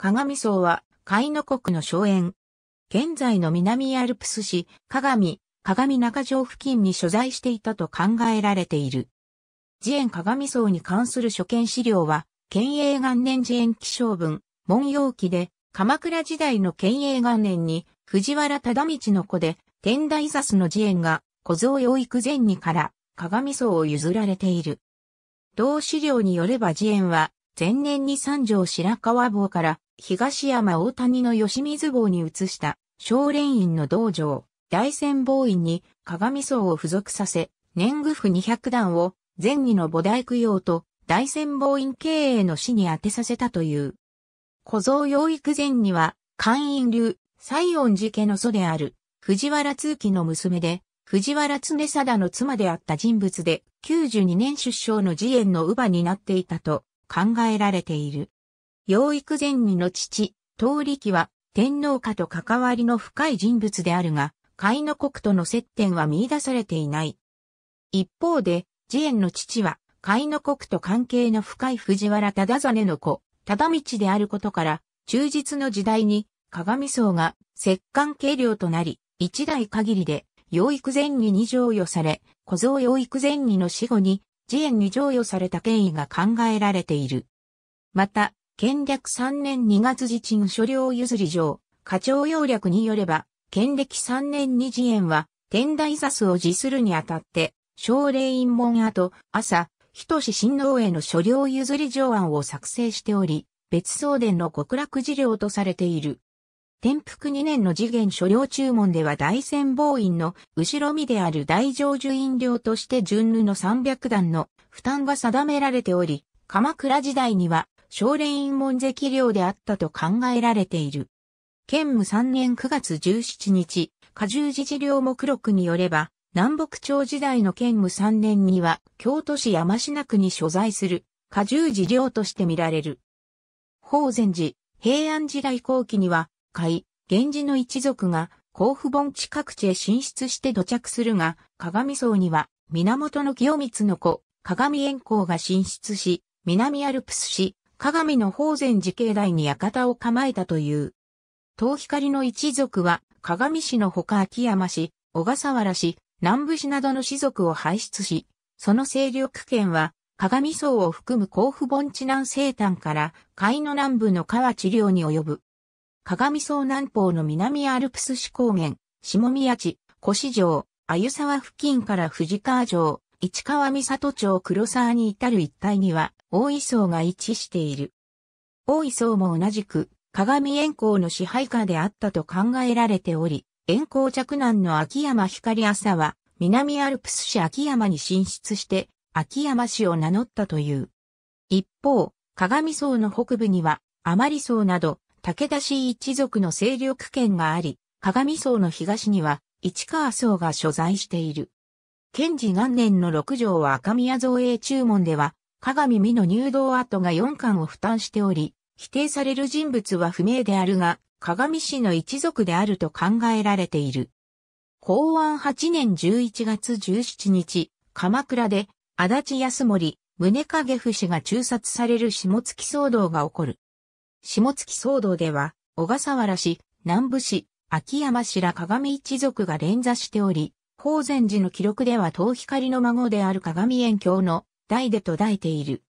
鏡荘は、海の国の荘園。現在の南アルプス市、鏡、鏡中城付近に所在していたと考えられている。寺園鏡荘に関する所見資料は、県営元年寺園記章文、文様記で、鎌倉時代の県営元年に、藤原忠道の子で、天台座すの寺園が、小僧養育前にから、鏡荘を譲られている。同資料によれば寺園は、前年に三条白川坊から東山大谷の吉水坊に移した少年院の道場、大仙坊院に鏡荘を付属させ、年貢府200段を前儀の菩提供養と大仙坊院経営の死に当てさせたという。小僧養育前には、寛院流、西園寺家の祖である、藤原通紀の娘で、藤原常貞の妻であった人物で、92年出生の次元の乳母になっていたと、考えられている。養育前にの父、り、力は天皇家と関わりの深い人物であるが、海の国との接点は見出されていない。一方で、慈円の父は、海の国と関係の深い藤原忠真の子、忠道であることから、忠実の時代に、鏡層が、摂関計量となり、一代限りで、養育前にに条与され、小僧養育前にの死後に、自園に譲与された権威が考えられている。また、権略3年2月時賃所領譲り上、課長要略によれば、権歴3年に自園は、天台座数を辞するにあたって、奨励院門跡、朝、人志親王への所領譲り上案を作成しており、別荘伝の極楽事領とされている。天福2年の次元所領注文では大仙防院の後ろ身である大乗受院領として順布の300段の負担が定められており、鎌倉時代には少年院門跡領であったと考えられている。建務3年9月17日、加重自治領目録によれば、南北朝時代の建務3年には京都市山品区に所在する加重寺領として見られる。法禅寺、平安時代後期には海、源氏の一族が甲府盆地各地へ進出して土着するが、鏡荘には源清光の子、鏡円光が進出し、南アルプス市、鏡の宝禅寺境内に館を構えたという。東光の一族は、鏡市のほか秋山市、小笠原市、南部市などの氏族を輩出し、その勢力圏は、鏡荘を含む甲府盆地南西端から、海の南部の河治療に及ぶ。鏡荘南方の南アルプス市高原、下宮地、越城、鮎沢付近から藤川城、市川三里町黒沢に至る一帯には、大井荘が位置している。大井荘も同じく、鏡沿港の支配下であったと考えられており、沿港着南の秋山光朝は、南アルプス市秋山に進出して、秋山市を名乗ったという。一方、鏡荘の北部には、あまなど、武田氏一族の勢力圏があり、鏡荘の東には市川荘が所在している。賢治元年の六条は赤宮造営注文では、鏡美の入道跡が四巻を負担しており、否定される人物は不明であるが、鏡氏の一族であると考えられている。公安8年11月17日、鎌倉で、足立康森、宗影不死が中殺される下月騒動が起こる。下月騒動では、小笠原氏、南部氏、秋山氏ら鏡一族が連座しており、法善寺の記録では東光の孫である鏡園教の代で途絶えている。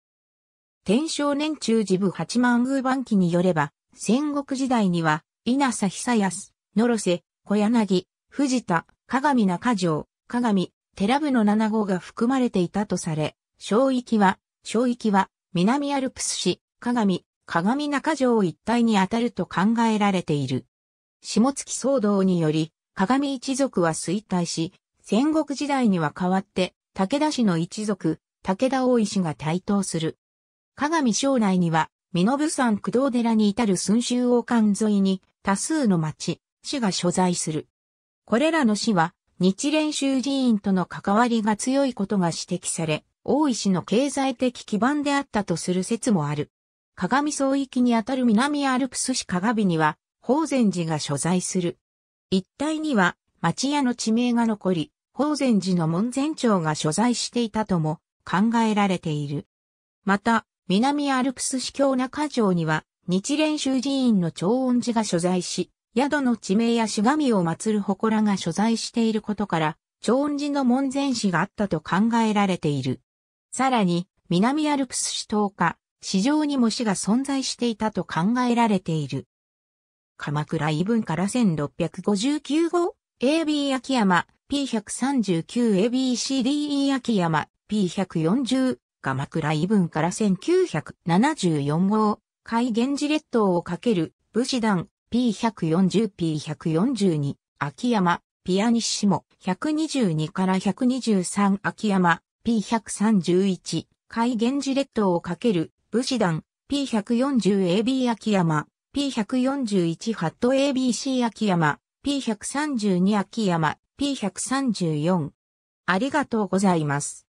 天正年中寺部八幡宮番記によれば、戦国時代には、稲佐久康、野瀬、小柳、藤田、鏡中城、鏡、寺部の七号が含まれていたとされ、小域は、小域は、南アルプス市、鏡、鏡中城一帯にあたると考えられている。下月騒動により、鏡一族は衰退し、戦国時代には代わって、武田氏の一族、武田大石が台頭する。鏡将来には、身延山工藤寺に至る寸州王冠沿いに、多数の町、市が所在する。これらの市は、日蓮宗寺院との関わりが強いことが指摘され、大石の経済的基盤であったとする説もある。鏡総域にあたる南アルプス市鏡には、法善寺が所在する。一帯には、町屋の地名が残り、法善寺の門前町が所在していたとも考えられている。また、南アルプス市京中町には、日蓮宗寺院の長音寺が所在し、宿の地名や死神を祀る祠が所在していることから、長音寺の門前市があったと考えられている。さらに、南アルプス市東下、市場にも市が存在していたと考えられている。鎌倉異文から1659号 AB 秋山 P139ABCDE 秋山 P140 鎌倉異文から1974号海源寺列島をかける武士団 P140P142 秋山ピアニッシモ122から123秋山 P131 海源寺列島をかける武士団、P140AB 秋山、P141 ハット ABC 秋山、P132 秋山、P134。ありがとうございます。